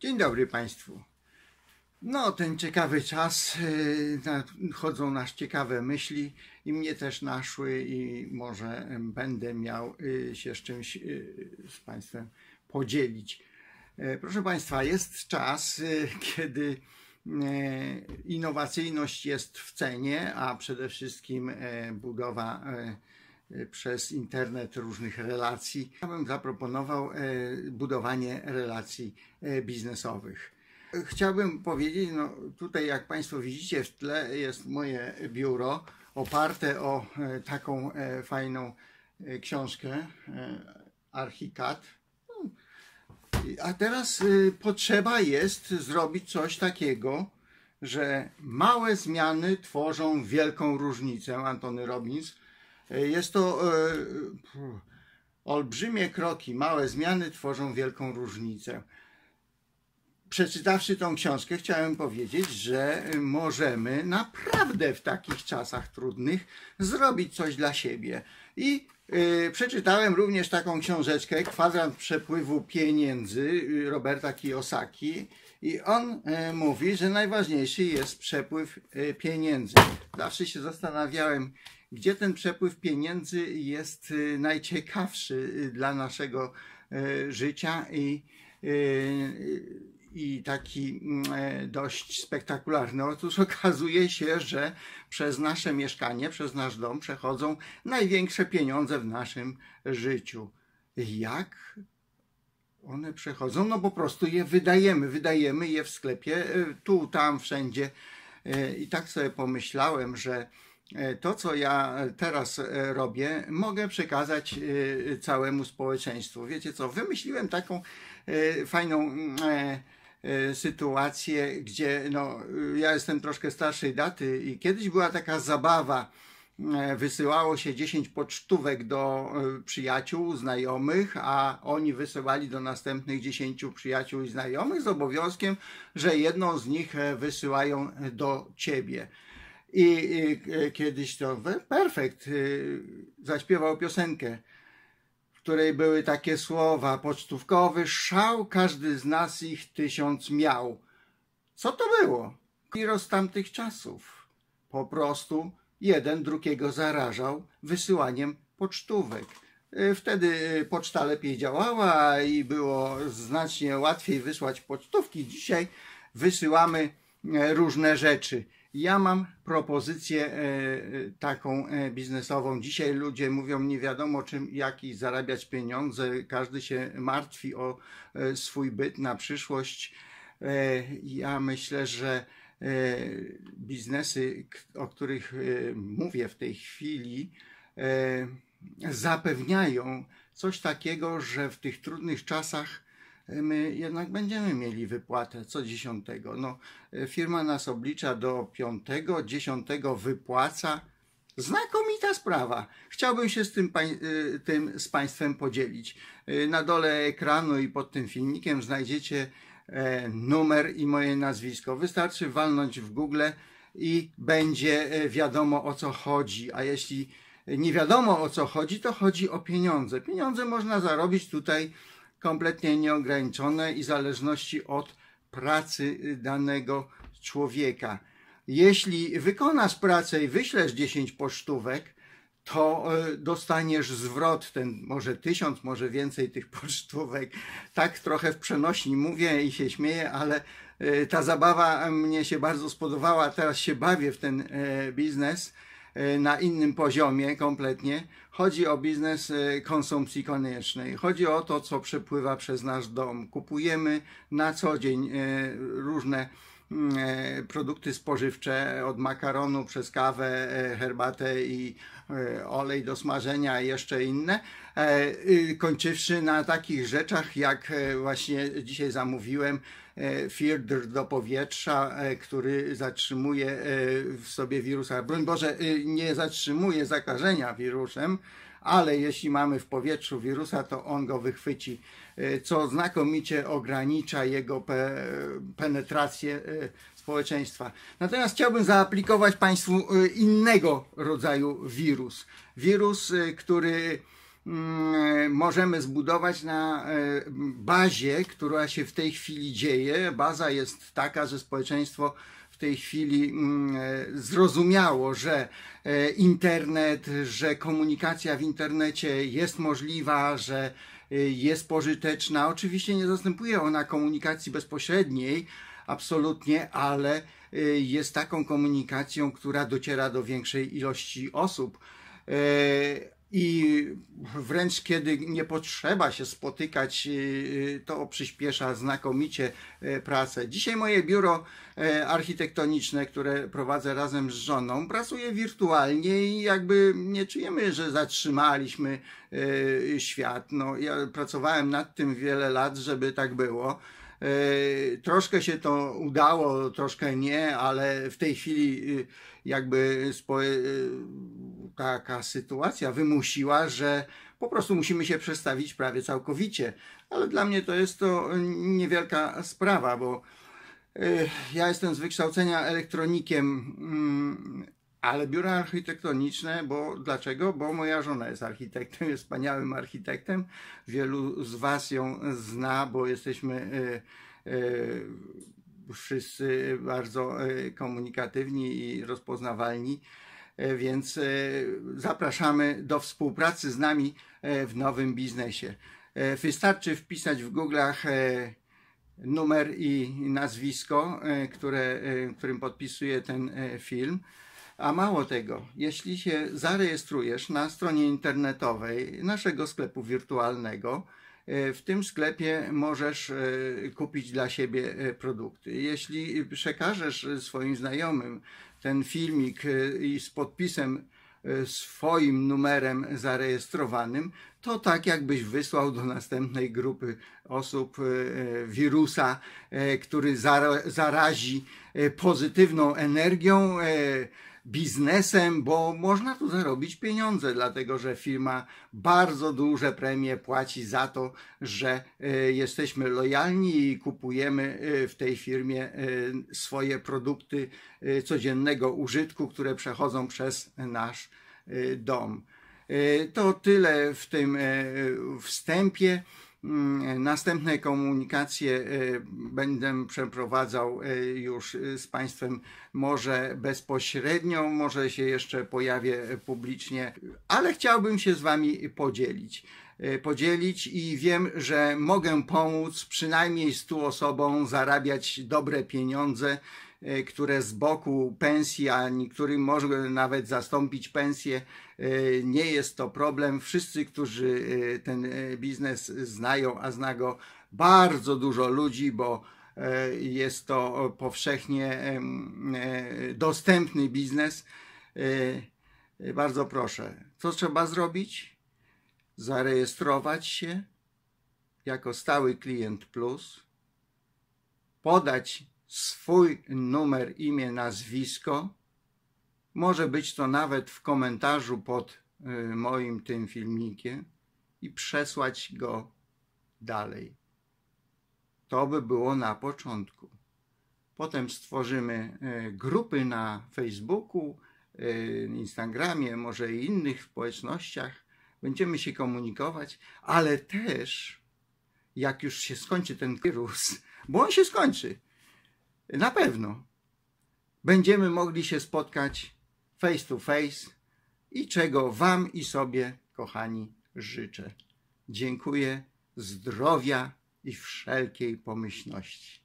Dzień dobry Państwu. No, ten ciekawy czas, y, chodzą nas ciekawe myśli i mnie też naszły i może będę miał y, się z czymś y, z Państwem podzielić. E, proszę Państwa, jest czas, kiedy e, innowacyjność jest w cenie, a przede wszystkim e, budowa Y, przez internet różnych relacji. Ja bym zaproponował e, budowanie relacji e, biznesowych. Chciałbym powiedzieć, no tutaj jak Państwo widzicie w tle jest moje biuro oparte o e, taką fajną książkę Archikat. A teraz y, potrzeba jest zrobić coś takiego, że małe zmiany tworzą wielką różnicę. Antony Robbins jest to e, e, olbrzymie kroki, małe zmiany tworzą wielką różnicę. Przeczytawszy tą książkę, chciałem powiedzieć, że możemy naprawdę w takich czasach trudnych zrobić coś dla siebie. I e, przeczytałem również taką książeczkę Kwadrant przepływu pieniędzy y, Roberta Kiyosaki i on mówi, że najważniejszy jest przepływ pieniędzy. Zawsze się zastanawiałem, gdzie ten przepływ pieniędzy jest y, najciekawszy y, dla naszego y, życia i, i taki mm, e, dość spektakularny. Otóż okazuje się, że przez nasze mieszkanie, przez nasz dom przechodzą największe pieniądze w naszym życiu. Jak one przechodzą? No po prostu je wydajemy. Wydajemy je w sklepie, tu, tam, wszędzie. I tak sobie pomyślałem, że E, to, co ja e, teraz e, robię, mogę przekazać całemu społeczeństwu. Wiecie co, wymyśliłem taką fajną mm, sytuację, gdzie no, ja jestem troszkę starszej daty i kiedyś była taka zabawa. Wysyłało się 10 pocztówek do przyjaciół, znajomych, a oni wysyłali do następnych 10 przyjaciół i znajomych z obowiązkiem, że jedną z nich wysyłają do ciebie. I, i e, kiedyś to perfekt y, zaśpiewał piosenkę, w której były takie słowa: pocztówkowy szał, każdy z nas ich tysiąc miał. Co to było? Wirus tamtych czasów. Po prostu jeden drugiego zarażał wysyłaniem pocztówek. Y, wtedy poczta lepiej działała i było znacznie łatwiej wysłać pocztówki. Dzisiaj wysyłamy e, różne rzeczy. Ja mam propozycję e, e, taką e, biznesową. Dzisiaj ludzie mówią nie wiadomo czym, jaki zarabiać pieniądze. Każdy się martwi o swój byt na przyszłość. Ja myślę, że biznesy, o których mówię w tej chwili, zapewniają coś takiego, że w tych trudnych czasach my jednak będziemy mieli wypłatę co 10. No, e, firma nas oblicza do 5, 10 wypłaca. Znakomita sprawa. Chciałbym się z tym, e, tym z Państwem podzielić. E, na dole ekranu i pod tym filmikiem znajdziecie numer i moje nazwisko. Wystarczy walnąć w Google i będzie wiadomo o co chodzi. A jeśli nie wiadomo o co chodzi, to chodzi o pieniądze. Pieniądze można zarobić tutaj kompletnie nieograniczone i zależności od pracy y, danego człowieka. Jeśli wykonasz pracę i wyślesz 10 pocztówek, to y, dostaniesz zwrot, ten może tysiąc, może więcej tych pocztówek. Tak trochę w przenośni mówię i się śmieję, ale y, ta zabawa mnie się bardzo spodobała. Teraz się bawię w ten biznes E, na innym poziomie kompletnie. Chodzi o biznes e, konsumpcji koniecznej. Chodzi o to, co przepływa przez nasz dom. Kupujemy na co dzień e, różne E, produkty spożywcze od makaronu przez kawę, e, herbatę i e, olej do smażenia i jeszcze inne, y, kończywszy na takich rzeczach jak właśnie dzisiaj zamówiłem filtr do powietrza, który zatrzymuje w sobie wirusa. Broń Boże, nie zatrzymuje zakażenia wirusem, ale jeśli mamy w powietrzu wirusa, to on go wychwyci, e, co znakomicie ogranicza jego pe penetrację e, społeczeństwa. Natomiast chciałbym zaaplikować Państwu e, innego rodzaju wirus. Wirus, który mm, możemy zbudować na bazie, która się w tej chwili dzieje. Baza jest taka, że społeczeństwo tej chwili mm, e, zrozumiało, że e, internet, że komunikacja w internecie jest możliwa, że e, jest pożyteczna. Oczywiście nie zastępuje ona komunikacji bezpośredniej, absolutnie, ale jest taką komunikacją, która dociera do większej ilości osób i wręcz kiedy nie potrzeba się spotykać, y, y, to przyspiesza znakomicie e, pracę. Dzisiaj moje biuro e, architektoniczne, które prowadzę razem z żoną, pracuje wirtualnie i jakby nie czujemy, że zatrzymaliśmy e, świat. No, ja pracowałem nad tym wiele lat, żeby tak było. E, troszkę się to udało, troszkę nie, ale w tej chwili y, jakby y, taka sytuacja wymusiła, że po prostu musimy się przestawić prawie całkowicie. Ale dla mnie to jest to niewielka sprawa, bo y, ja jestem z wykształcenia elektronikiem mm, ale biura architektoniczne, bo dlaczego? Bo moja żona jest architektem, jest wspaniałym architektem. Wielu z Was ją zna, bo jesteśmy y, y, wszyscy bardzo y, komunikatywni i rozpoznawalni. Więc zapraszamy do współpracy z nami w nowym biznesie. Wystarczy wpisać w Google'ach numer i nazwisko, które, którym podpisuje ten film. A mało tego, jeśli się zarejestrujesz na stronie internetowej naszego sklepu wirtualnego, e, w tym sklepie możesz e, kupić dla siebie e, produkty. Jeśli przekażesz swoim znajomym ten filmik i z podpisem swoim numerem zarejestrowanym, to tak jakbyś wysłał do następnej grupy osób wirusa, który zarazi pozytywną energią, biznesem, bo można tu zarobić pieniądze, dlatego że firma bardzo duże premie płaci za to, że e, jesteśmy lojalni i kupujemy e, w tej firmie e, swoje produkty codziennego użytku, które przechodzą przez nasz dom. To tyle w tym wstępie. Mm, następne komunikacje y, będę przeprowadzał y, już y, z Państwem może bezpośrednio, może się jeszcze pojawię publicznie, ale chciałbym się z Wami podzielić podzielić i wiem, że mogę pomóc przynajmniej 100 osobom zarabiać dobre pieniądze E, które z boku pensji, a niektórym może nawet zastąpić pensję, e, nie jest to problem. Wszyscy, którzy e, ten biznes znają, a zna go bardzo dużo ludzi, bo jest to powszechnie dostępny biznes. Bardzo proszę, co trzeba zrobić? Zarejestrować się jako stały klient plus, podać swój numer, imię, nazwisko. Może być to nawet w komentarzu pod y, moim tym filmikiem i przesłać go dalej. To by było na początku. Potem stworzymy y, grupy na Facebooku, y, Instagramie, może i innych społecznościach. Będziemy się komunikować, ale też jak już się skończy ten wirus, bo on się skończy, na pewno będziemy mogli się spotkać face to face i czego Wam i sobie, kochani, życzę. Dziękuję, zdrowia i wszelkiej pomyślności.